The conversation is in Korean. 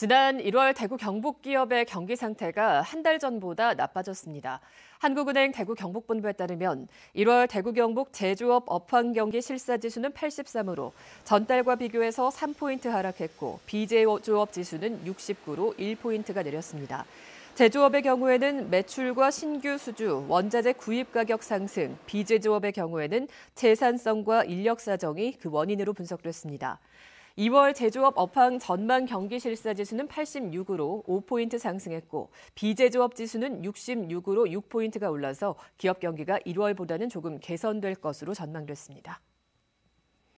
지난 1월 대구 경북 기업의 경기 상태가 한 달 전보다 나빠졌습니다. 한국은행 대구 경북본부에 따르면 1월 대구 경북 제조업 업황 경기 실사 지수는 83으로 전달과 비교해서 3포인트 하락했고 비제조업 지수는 69로 1포인트가 내렸습니다. 제조업의 경우에는 매출과 신규 수주, 원자재 구입 가격 상승, 비제조업의 경우에는 재산성과 인력 사정이 그 원인으로 분석됐습니다. 2월 제조업 업황 전망 경기 실사 지수는 86으로 5포인트 상승했고 비제조업 지수는 66으로 6포인트가 올라서 기업 경기가 1월보다는 조금 개선될 것으로 전망됐습니다.